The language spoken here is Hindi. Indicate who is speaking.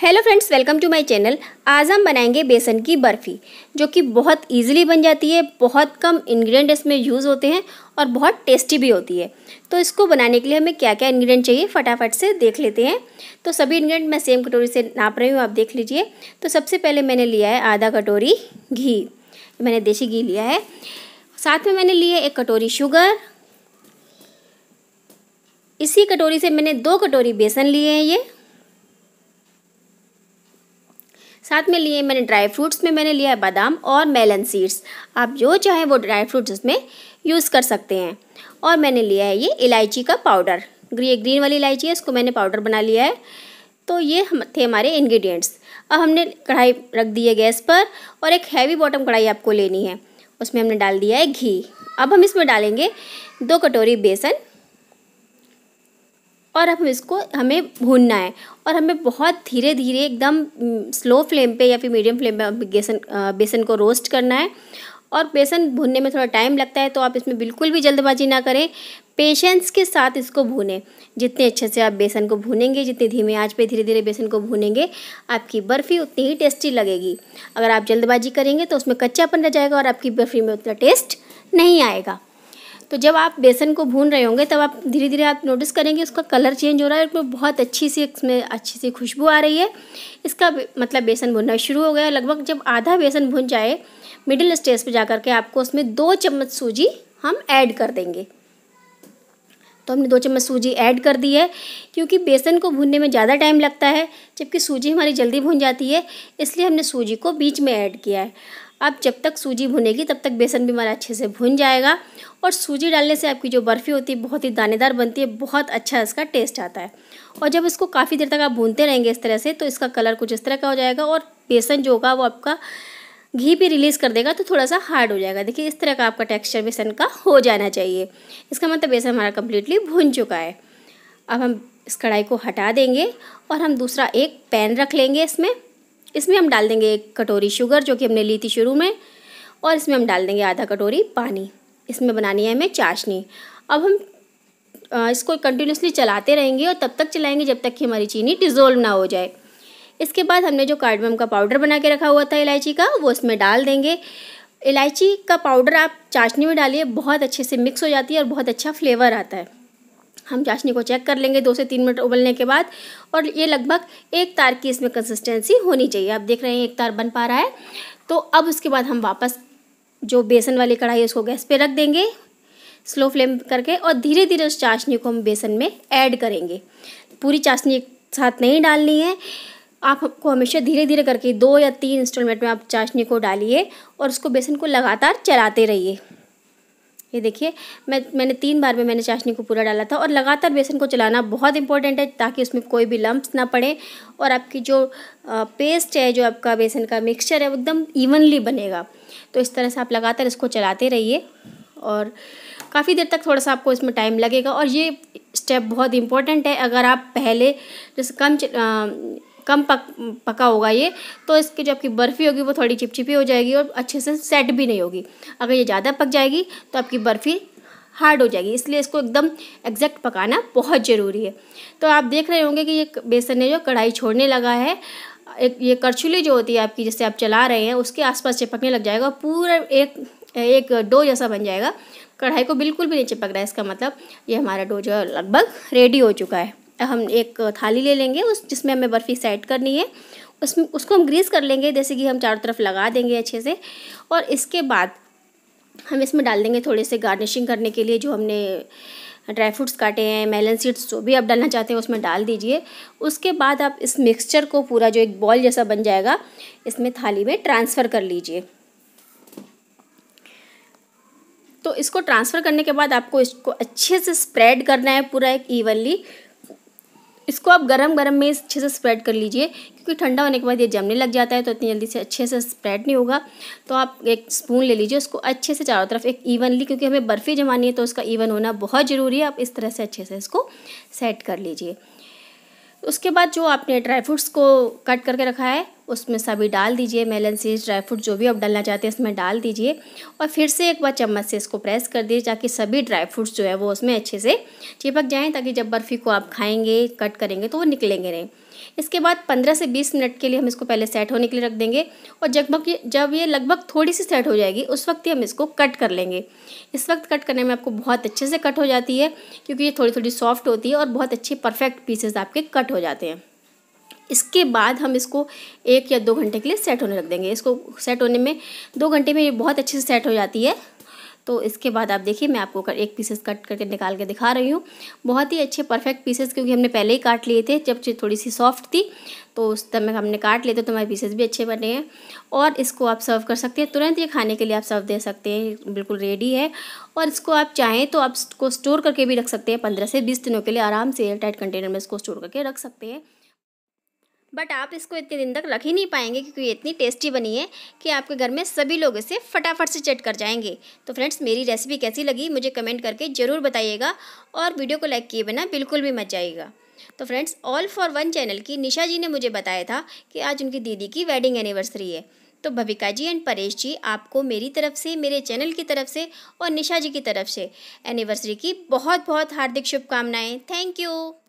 Speaker 1: hello friends welcome to my channel आज हम बनाएंगे बेसन की बर्फ़ी जो कि बहुत इजीली बन जाती है बहुत कम इंग्रेडिएंट इसमें यूज़ होते हैं और बहुत टेस्टी भी होती है तो इसको बनाने के लिए हमें क्या क्या इंग्रेडिएंट चाहिए फटाफट से देख लेते हैं तो सभी इंग्रेडिएंट मैं सेम कटोरी से नाप रही हूँ आप देख लीजिए तो सबसे पहले मैंने लिया है आधा कटोरी घी मैंने देसी घी लिया है साथ में मैंने लिया एक कटोरी शुगर इसी कटोरी से मैंने दो कटोरी बेसन लिए हैं ये साथ में लिए मैंने ड्राई फ्रूट्स में मैंने लिया है बादाम और मेलन सीड्स आप जो चाहें वो ड्राई फ्रूट्स उसमें यूज़ कर सकते हैं और मैंने लिया है ये इलायची का पाउडर ग्री ग्रीन वाली इलायची है इसको मैंने पाउडर बना लिया है तो ये हम थे हमारे इंग्रेडिएंट्स अब हमने कढ़ाई रख दी है गैस पर और एक हैवी बॉटम कढ़ाई आपको लेनी है उसमें हमने डाल दिया है घी अब हम इसमें डालेंगे दो कटोरी बेसन और हम इसको हमें भूनना है और हमें बहुत धीरे धीरे एकदम स्लो फ्लेम पे या फिर मीडियम फ्लेम पे बेसन बेसन को रोस्ट करना है और बेसन भूनने में थोड़ा टाइम लगता है तो आप इसमें बिल्कुल भी जल्दबाजी ना करें पेशेंस के साथ इसको भूनें जितने अच्छे से आप बेसन को भूनेंगे जितनी धीमे आँच पे धीरे धीरे बेसन को भूनेंगे आपकी बर्फ़ी उतनी ही टेस्टी लगेगी अगर आप जल्दबाजी करेंगे तो उसमें कच्चापन रह जाएगा और आपकी बर्फ़ी में उतना टेस्ट नहीं आएगा तो जब आप बेसन को भून रहे होंगे तब आप धीरे धीरे आप नोटिस करेंगे उसका कलर चेंज हो रहा है और उसमें बहुत अच्छी सी इसमें अच्छी सी खुशबू आ रही है इसका मतलब बेसन भुनना शुरू हो गया लगभग जब आधा बेसन भुन जाए मिडिल स्टेज पर जा करके आपको उसमें दो चम्मच सूजी हम ऐड कर देंगे तो हमने दो चम्मच सूजी ऐड कर दी है क्योंकि बेसन को भूनने में ज़्यादा टाइम लगता है जबकि सूजी हमारी जल्दी भून जाती है इसलिए हमने सूजी को बीच में ऐड किया है आप जब तक सूजी भुनेगी तब तक बेसन भी हमारा अच्छे से भुन जाएगा और सूजी डालने से आपकी जो बर्फ़ी होती है बहुत ही दानेदार बनती है बहुत अच्छा इसका टेस्ट आता है और जब इसको काफ़ी देर तक आप भूनते रहेंगे इस तरह से तो इसका कलर कुछ इस तरह का हो जाएगा और बेसन जो होगा वो आपका घी भी रिलीज़ कर देगा तो थोड़ा सा हार्ड हो जाएगा देखिए इस तरह का आपका टेक्सचर बेसन का हो जाना चाहिए इसका मतलब बेसन हमारा कम्प्लीटली भुन चुका है अब हम इस कढ़ाई को हटा देंगे और हम दूसरा एक पैन रख लेंगे इसमें इसमें हम डाल देंगे एक कटोरी शुगर जो कि हमने ली थी शुरू में और इसमें हम डाल देंगे आधा कटोरी पानी इसमें बनानी है हमें चाशनी अब हम इसको कंटिन्यूसली चलाते रहेंगे और तब तक चलाएंगे जब तक कि हमारी चीनी डिज़ोल्व ना हो जाए इसके बाद हमने जो कार्डमम का पाउडर बना के रखा हुआ था इलायची का वो इसमें डाल देंगे इलायची का पाउडर आप चाशनी में डालिए बहुत अच्छे से मिक्स हो जाती है और बहुत अच्छा फ्लेवर आता है हम चाशनी को चेक कर लेंगे दो से तीन मिनट उबलने के बाद और ये लगभग एक तार की इसमें कंसिस्टेंसी होनी चाहिए आप देख रहे हैं एक तार बन पा रहा है तो अब उसके बाद हम वापस जो बेसन वाली कढ़ाई है उसको गैस पे रख देंगे स्लो फ्लेम करके और धीरे धीरे उस चाशनी को हम बेसन में ऐड करेंगे पूरी चाशनी एक साथ नहीं डालनी है आपको हमेशा धीरे धीरे करके दो या तीन इंस्टॉलमेंट में आप चाशनी को डालिए और उसको बेसन को लगातार चलाते रहिए ये देखिए मैं मैंने तीन बार में मैंने चाशनी को पूरा डाला था और लगातार बेसन को चलाना बहुत इंपॉर्टेंट है ताकि उसमें कोई भी लम्ब ना पड़े और आपकी जो पेस्ट है जो आपका बेसन का मिक्सचर है वो एकदम इवनली बनेगा तो इस तरह से आप लगातार इसको चलाते रहिए और काफ़ी देर तक थोड़ा सा आपको इसमें टाइम लगेगा और ये स्टेप बहुत इंपॉर्टेंट है अगर आप पहले जैसे कम कम पक पका होगा ये तो इसकी जो आपकी बर्फ़ी होगी वो थोड़ी चिपचिपी हो जाएगी और अच्छे से सेट भी नहीं होगी अगर ये ज़्यादा पक जाएगी तो आपकी बर्फ़ी हार्ड हो जाएगी इसलिए इसको एकदम एग्जैक्ट पकाना बहुत ज़रूरी है तो आप देख रहे होंगे कि ये बेसन है जो कढ़ाई छोड़ने लगा है एक ये करछुली जो होती है आपकी जिससे आप चला रहे हैं उसके आसपास चिपकने लग जाएगा पूरा एक एक डो जैसा बन जाएगा कढ़ाई को बिल्कुल भी नहीं चिपक रहा है इसका मतलब ये हमारा डो जो है लगभग रेडी हो चुका है हम एक थाली ले लेंगे उस जिसमें हमें बर्फ़ी सेट करनी है उसमें उसको हम ग्रीस कर लेंगे जैसे कि हम चारों तरफ लगा देंगे अच्छे से और इसके बाद हम इसमें डाल देंगे थोड़े से गार्निशिंग करने के लिए जो हमने ड्राई फ्रूट्स काटे हैं मेलन सीड्स जो भी आप डालना चाहते हैं उसमें डाल दीजिए उसके बाद आप इस मिक्सचर को पूरा जो एक बॉल जैसा बन जाएगा इसमें थाली में ट्रांसफ़र कर लीजिए तो इसको ट्रांसफ़र करने के बाद आपको इसको अच्छे से स्प्रेड करना है पूरा एक ईवनली इसको आप गरम गरम में अच्छे से स्प्रेड कर लीजिए क्योंकि ठंडा होने के बाद ये जमने लग जाता है तो इतनी जल्दी से अच्छे से स्प्रेड नहीं होगा तो आप एक स्पून ले लीजिए उसको अच्छे से चारों तरफ एक इवनली क्योंकि हमें बर्फ़ी जमानी है तो उसका इवन होना बहुत ज़रूरी है आप इस तरह से अच्छे से इसको सेट कर लीजिए उसके बाद जो आपने ड्राई फ्रूट्स को कट करके रखा है उसमें सभी डाल दीजिए मेलन सीड्स ड्राई फ्रूट जो भी आप डालना चाहते हैं इसमें डाल दीजिए और फिर से एक बार चम्मच से इसको प्रेस कर दीजिए ताकि सभी ड्राई फ्रूट्स जो है वो उसमें अच्छे से चिपक जाएँ ताकि जब बर्फ़ी को आप खाएँगे कट करेंगे तो वो निकलेंगे नहीं इसके बाद पंद्रह से बीस मिनट के लिए हम इसको पहले सेट होने के लिए रख देंगे और जगभग जब ये लगभग थोड़ी सी सेट हो जाएगी उस वक्त ही हम इसको कट कर लेंगे इस वक्त कट करने में आपको बहुत अच्छे से कट हो जाती है क्योंकि ये थोड़ी थोड़ी सॉफ्ट होती है और बहुत अच्छे परफेक्ट पीसेस आपके कट हो जाते हैं इसके बाद हम इसको एक या दो घंटे के लिए सेट होने रख देंगे इसको सेट होने में दो घंटे में ये बहुत अच्छे से सेट हो जाती है तो इसके बाद आप देखिए मैं आपको कर, एक पीसेस कट करके निकाल के दिखा रही हूँ बहुत ही अच्छे परफेक्ट पीसेस क्योंकि हमने पहले ही काट लिए थे जब चीज़ थोड़ी सी सॉफ्ट थी तो उस समय हमने काट लिए थे तो हमारे पीसेस भी अच्छे बने हैं और इसको आप सर्व कर सकते हैं तुरंत ये खाने के लिए आप सर्व दे सकते हैं बिल्कुल रेडी है और इसको आप चाहें तो आप इसको स्टोर करके भी रख सकते हैं पंद्रह से बीस दिनों के लिए आराम से एयर टाइट कंटेनर में इसको स्टोर करके रख सकते हैं बट आप इसको इतने दिन तक रख ही नहीं पाएंगे क्योंकि ये इतनी टेस्टी बनी है कि आपके घर में सभी लोग इसे फटाफट से चट कर जाएंगे तो फ्रेंड्स मेरी रेसिपी कैसी लगी मुझे कमेंट करके ज़रूर बताइएगा और वीडियो को लाइक किए बिना बिल्कुल भी मत जाइएगा तो friends all for one channel की निशा जी ने मुझे बताया था कि आज उनकी दीदी की वेडिंग एनिवर्सरी है तो भविका जी एंड परेश जी आपको मेरी तरफ से मेरे चैनल की तरफ से और निशा जी की तरफ से एनिवर्सरी की बहुत बहुत हार्दिक शुभकामनाएं थैंक यू